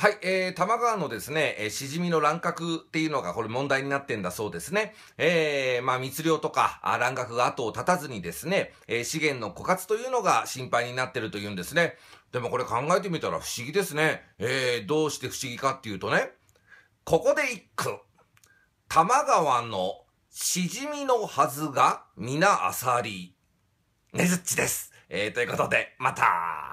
はい、えー、玉川のですね、えー、しじみの乱獲っていうのがこれ問題になってんだそうですね。えー、まあ密漁とか、あ乱獲が後を絶たずにですね、えー、資源の枯渇というのが心配になってるというんですね。でもこれ考えてみたら不思議ですね。えー、どうして不思議かっていうとね、ここで一句。玉川のしじみのはずが皆あさり。ねずっちです。えー、ということで、また